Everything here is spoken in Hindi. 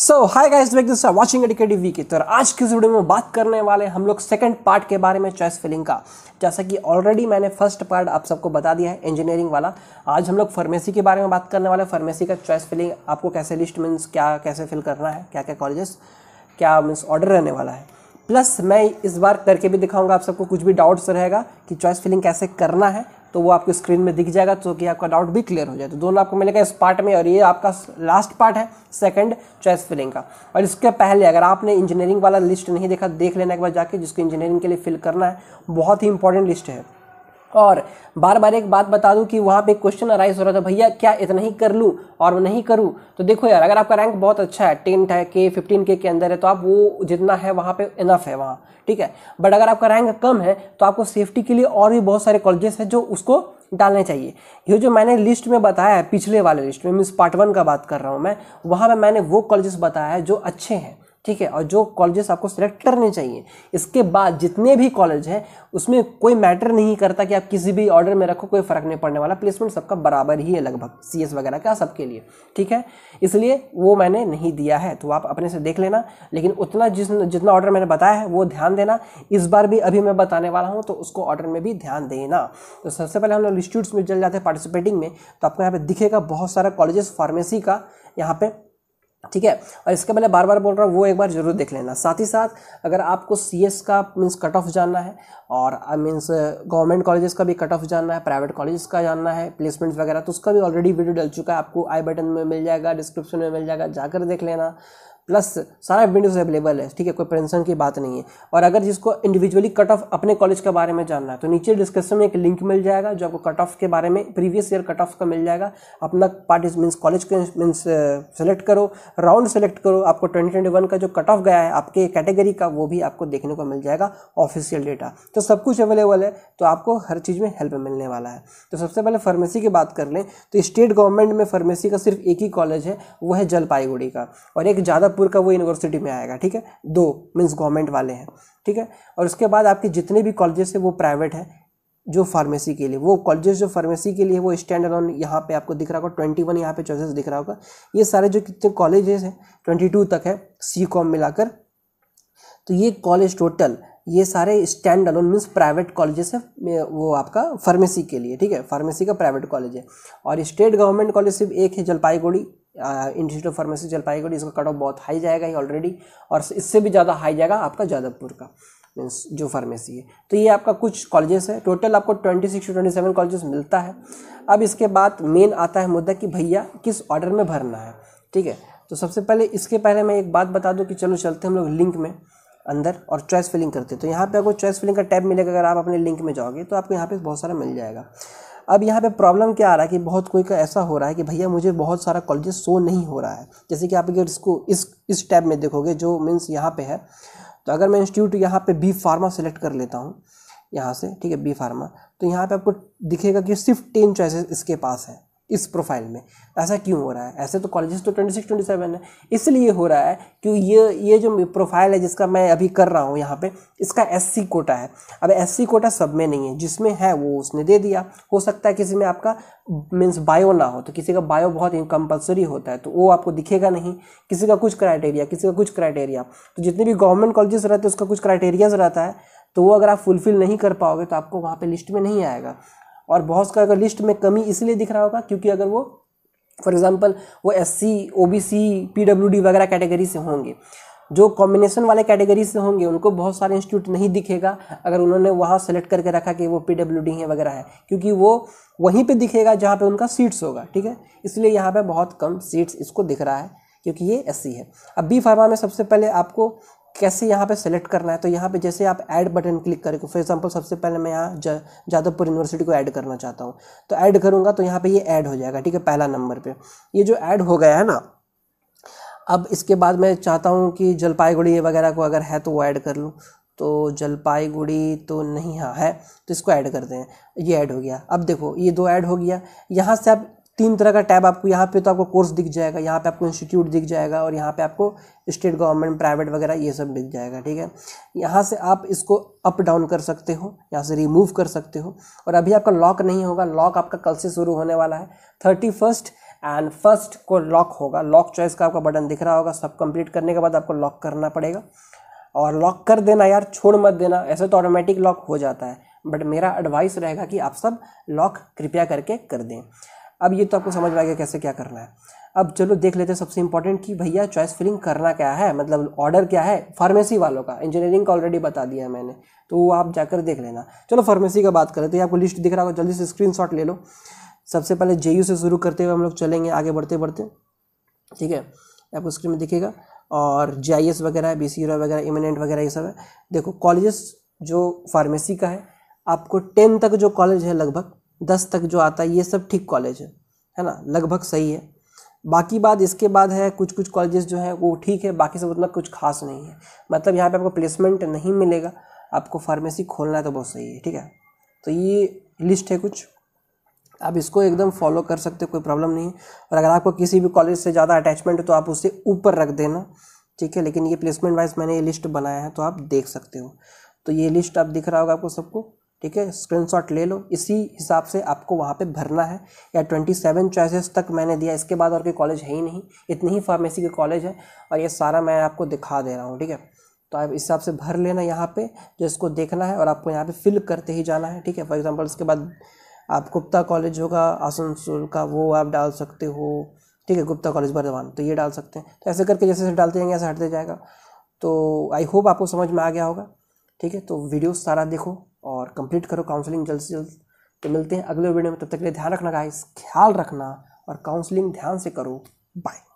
सो हाय गाइस वेक दिस वाचिंग एडिकेटिव की तो आज की इस वीडियो में बात करने वाले हम लोग सेकंड पार्ट के बारे में चॉइस फिलिंग का जैसा कि ऑलरेडी मैंने फर्स्ट पार्ट आप सबको बता दिया है इंजीनियरिंग वाला आज हम लोग फार्मेसी के बारे में बात करने वाले फार्मेसी का चॉइस फिलिंग आपको कैसे लिस्ट मीन्स क्या कैसे फिल करना है क्या क्या कॉलेजेस क्या मीन्स ऑर्डर रहने वाला है प्लस मैं इस बार करके भी दिखाऊंगा आप सबको कुछ भी डाउट्स रहेगा कि चॉइस फिलिंग कैसे करना है तो वो आपको स्क्रीन में दिख जाएगा तो कि आपका डाउट भी क्लियर हो जाए तो दोनों आपको मिलेगा इस पार्ट में और ये आपका लास्ट पार्ट है सेकंड चॉइस फिलिंग का और इसके पहले अगर आपने इंजीनियरिंग वाला लिस्ट नहीं देखा देख लेना एक बार जाके जिसको इंजीनियरिंग के लिए फिल करना है बहुत ही इंपॉर्टेंट लिस्ट है और बार बार एक बात बता दूं कि वहाँ पे क्वेश्चन अराइज हो रहा था भैया क्या इतना ही कर लूँ और नहीं करूँ तो देखो यार अगर आपका रैंक बहुत अच्छा है टेंथ है के फिफ्टीन के के अंदर है तो आप वो जितना है वहाँ पे इनफ है वहाँ ठीक है बट अगर आपका रैंक कम है तो आपको सेफ्टी के लिए और भी बहुत सारे कॉलेजेस हैं जो उसको डालने चाहिए ये जो मैंने लिस्ट में बताया है पिछले वाले लिस्ट में मीन्स पार्ट वन का बात कर रहा हूँ मैं वहाँ पर मैंने वो कॉलेजेस बताया है जो अच्छे हैं ठीक है और जो कॉलेजेस आपको सेलेक्ट करने चाहिए इसके बाद जितने भी कॉलेज हैं उसमें कोई मैटर नहीं करता कि आप किसी भी ऑर्डर में रखो कोई फ़र्क नहीं पड़ने वाला प्लेसमेंट सबका बराबर ही है लगभग सी वगैरह का सबके लिए ठीक है इसलिए वो मैंने नहीं दिया है तो आप अपने से देख लेना लेकिन उतना जिस जितना ऑर्डर मैंने बताया है वो ध्यान देना इस बार भी अभी मैं बताने वाला हूँ तो उसको ऑर्डर में भी ध्यान देना तो सबसे पहले हम लोग इंस्टीट्यूट्स में चल जाते हैं पार्टिसिपेटिंग में तो आपको यहाँ पर दिखेगा बहुत सारा कॉलेजेस फार्मेसी का यहाँ पर ठीक है और इसका पहले बार बार बोल रहा हूँ वो एक बार जरूर देख लेना साथ ही साथ अगर आपको सी एस का मीन्स कट ऑफ जानना है और मीन्स गवर्नमेंट कॉलेजेस का भी कट ऑफ जानना है प्राइवेट कॉलेजेस का जानना है प्लेसमेंट्स वगैरह तो उसका भी ऑलरेडी वीडियो डल चुका है आपको आई बटन में मिल जाएगा डिस्क्रिप्शन में मिल जाएगा जाकर देख लेना प्लस सारा विंडोज अवेलेबल है ठीक है कोई पेंशन की बात नहीं है और अगर जिसको इंडिविजुअली कट ऑफ अपने कॉलेज के बारे में जानना है तो नीचे डिस्क्रिप्शन में एक लिंक मिल जाएगा जो आपको कट ऑफ के बारे में प्रीवियस ईयर कट ऑफ का मिल जाएगा अपना पार्टी मीन्स कॉलेज के मीन्स सेलेक्ट करो राउंड सेलेक्ट करो आपको ट्वेंटी ट्वेंटी वन का जो कट ऑफ गया है आपके कैटेगरी का वो भी आपको देखने को मिल जाएगा ऑफिशियल डेटा तो सब कुछ अवेलेबल है तो आपको हर चीज़ में हेल्प मिलने वाला है तो सबसे पहले फार्मेसी की बात कर लें तो स्टेट गवर्नमेंट में फार्मेसी का सिर्फ एक ही कॉलेज है वो है जलपाईगुड़ी का और एक ज़्यादा नागपुर का वो यूनिवर्सिटी में आएगा ठीक है दो मीन्स गवर्नमेंट वाले हैं ठीक है और उसके बाद आपके जितने भी कॉलेजेस हैं वो प्राइवेट हैं जो फार्मेसी के लिए वो कॉलेजेस जो फार्मेसी के लिए वो स्टैंड अलोन यहाँ पे आपको दिख रहा होगा ट्वेंटी वन यहाँ पे चॉइसेस दिख रहा होगा ये सारे जो कितने कॉलेजेस हैं ट्वेंटी टू तक है सी कॉम मिलाकर तो ये कॉलेज टोटल ये सारे stand alone means private colleges है वो आपका फार्मेसी के लिए ठीक है फार्मेसी का प्राइवेट कॉलेज है और स्टेट गवर्नमेंट कॉलेज सिर्फ एक है Jalpaiguri institute of pharmacy Jalpaiguri इसका कट ऑफ बहुत हाई जाएगा ही ऑलरेडी और इससे भी ज़्यादा हाई जाएगा आपका जादवपुर का मीन्स जो फार्मेसी है तो ये आपका कुछ कॉलेजेस है टोटल आपको twenty six to twenty seven colleges मिलता है अब इसके बाद मेन आता है मुद्दा कि भैया किस ऑर्डर में भरना है ठीक है तो सबसे पहले इसके पहले मैं एक बात बता दूँ कि चलो चलते हम लोग लिंक में अंदर और चॉइस फिलिंग करते हैं तो यहाँ पे आपको चॉइस फिलिंग का टैब मिलेगा अगर आप अपने लिंक में जाओगे तो आपको यहाँ पे बहुत सारा मिल जाएगा अब यहाँ पे प्रॉब्लम क्या आ रहा है कि बहुत कोई का ऐसा हो रहा है कि भैया मुझे बहुत सारा कॉलेजेस शो नहीं हो रहा है जैसे कि आप अगर इसको इस इस टैब में देखोगे जो मीन्स यहाँ पे है तो अगर मैं इंस्टीट्यूट यहाँ पे बी फार्मा सेलेक्ट कर लेता हूँ यहाँ से ठीक है बी फार्मा तो यहाँ पे आपको दिखेगा कि सिर्फ टेन चॉइसेस इसके पास है इस प्रोफाइल में ऐसा क्यों हो रहा है ऐसे तो कॉलेजेस तो ट्वेंटी सिक्स ट्वेंटी सेवन है इसलिए हो रहा है क्योंकि ये ये जो प्रोफाइल है जिसका मैं अभी कर रहा हूँ यहाँ पे इसका एस कोटा है अब एस कोटा सब में नहीं है जिसमें है वो उसने दे दिया हो सकता है किसी में आपका मीन्स बायो ना हो तो किसी का बायो बहुत कंपलसरी होता है तो वो आपको दिखेगा नहीं किसी का कुछ क्राइटेरिया किसी का कुछ क्राइटेरिया तो जितने भी गवर्नमेंट कॉलेजेस रहते हैं उसका कुछ क्राइटेरियाज रहता है तो वो अगर आप फुलफिल नहीं कर पाओगे तो आपको वहाँ पे लिस्ट में नहीं आएगा और बहुत का अगर लिस्ट में कमी इसलिए दिख रहा होगा क्योंकि अगर वो फॉर एग्जाम्पल वो S C O B C P W D वगैरह कैटेगरी से होंगे जो कॉम्बिनेशन वाले कैटेगरी से होंगे उनको बहुत सारे इंस्टीट्यूट नहीं दिखेगा अगर उन्होंने वहाँ सेलेक्ट करके रखा कि वो पी डब्ल्यू डी है वगैरह है क्योंकि वो वहीं पे दिखेगा जहाँ पे उनका सीट्स होगा ठीक है इसलिए यहाँ पे बहुत कम सीट्स इसको दिख रहा है क्योंकि ये एस है अब बी फार्मा में सबसे पहले आपको कैसे यहाँ पे सेलेक्ट करना है तो यहाँ पे जैसे आप ऐड बटन क्लिक करेंगे फॉर एग्जांपल सबसे पहले मैं यहाँ जादवपुर यूनिवर्सिटी को ऐड करना चाहता हूँ तो ऐड करूँगा तो यहाँ पे ये ऐड हो जाएगा ठीक है पहला नंबर पे ये जो ऐड हो गया है ना अब इसके बाद मैं चाहता हूँ कि जलपाईगुड़ी वगैरह को अगर है तो वो ऐड कर लूँ तो जलपाईगुड़ी तो नहीं हाँ है तो इसको ऐड कर दें ये ऐड हो गया अब देखो ये दो ऐड हो गया यहाँ से आप तीन तरह का टैब आपको यहाँ पे तो आपको कोर्स दिख जाएगा यहाँ पे आपको इंस्टीट्यूट दिख जाएगा और यहाँ पे आपको स्टेट गवर्नमेंट प्राइवेट वगैरह ये सब दिख जाएगा ठीक है यहाँ से आप इसको अप डाउन कर सकते हो यहाँ से रिमूव कर सकते हो और अभी आपका लॉक नहीं होगा लॉक आपका कल से शुरू होने वाला है थर्टी फर्स्ट एंड फर्स्ट को लॉक होगा लॉक चॉइस का आपका बटन दिख रहा होगा सब कंप्लीट करने के बाद आपको लॉक करना पड़ेगा और लॉक कर देना यार छोड़ मत देना ऐसे तो ऑटोमेटिक लॉक हो जाता है बट मेरा एडवाइस रहेगा कि आप सब लॉक कृपया करके कर दें अब ये तो आपको समझ में आ गया कैसे क्या करना है अब चलो देख लेते हैं सबसे इंपॉर्टेंट कि भैया चॉइस फिलिंग करना क्या है मतलब ऑर्डर क्या है फार्मेसी वालों का इंजीनियरिंग का ऑलरेडी बता दिया है मैंने तो वो आप जाकर देख लेना चलो फार्मेसी का बात करें तो ये आपको लिस्ट दिख रहा होगा जल्दी से शॉट ले लो सबसे पहले जे से शुरू करते हुए हम लोग चलेंगे आगे बढ़ते बढ़ते ठीक है आपको स्क्रीन में दिखेगा और जे वगैरह है बी वगैरह इमिनेंट वगैरह ये सब है देखो कॉलेजेस जो फार्मेसी का है आपको टेन तक जो कॉलेज है लगभग दस तक जो आता है ये सब ठीक कॉलेज है है ना लगभग सही है बाकी बात इसके बाद है कुछ कुछ कॉलेजेस जो है वो ठीक है बाकी सब मतलब कुछ खास नहीं है मतलब यहाँ पे आपको प्लेसमेंट नहीं मिलेगा आपको फार्मेसी खोलना है तो बहुत सही है ठीक है तो ये लिस्ट है कुछ आप इसको एकदम फॉलो कर सकते हो कोई प्रॉब्लम नहीं है और अगर आपको किसी भी कॉलेज से ज़्यादा अटैचमेंट है तो आप उसे ऊपर रख देना ठीक है लेकिन ये प्लेसमेंट वाइज मैंने ये लिस्ट बनाया है तो आप देख सकते हो तो ये लिस्ट आप दिख रहा होगा आपको सबको ठीक है स्क्रीनशॉट ले लो इसी हिसाब से आपको वहाँ पे भरना है या ट्वेंटी सेवन चॉइसेस तक मैंने दिया इसके बाद और कोई कॉलेज है ही नहीं इतनी ही फार्मेसी के कॉलेज है और ये सारा मैं आपको दिखा दे रहा हूँ ठीक है तो आप इस हिसाब से भर लेना यहाँ पे जो इसको देखना है और आपको यहाँ पे फिल करते ही जाना है ठीक है फॉर एग्जांपल इसके बाद आप गुप्ता कॉलेज होगा आसनसोल का वो आप डाल सकते हो ठीक है गुप्ता कॉलेज बर्धवान तो ये डाल सकते हैं तो ऐसे करके जैसे जैसे डालते जाएंगे ऐसे हटते जाएगा तो आई होप आपको समझ में आ गया होगा ठीक है तो वीडियो सारा देखो और कंप्लीट करो काउंसलिंग जल्द से जल्द तो मिलते हैं अगले वीडियो में तब तक के लिए ध्यान रखना गाइस ख्याल रखना और काउंसलिंग ध्यान से करो बाय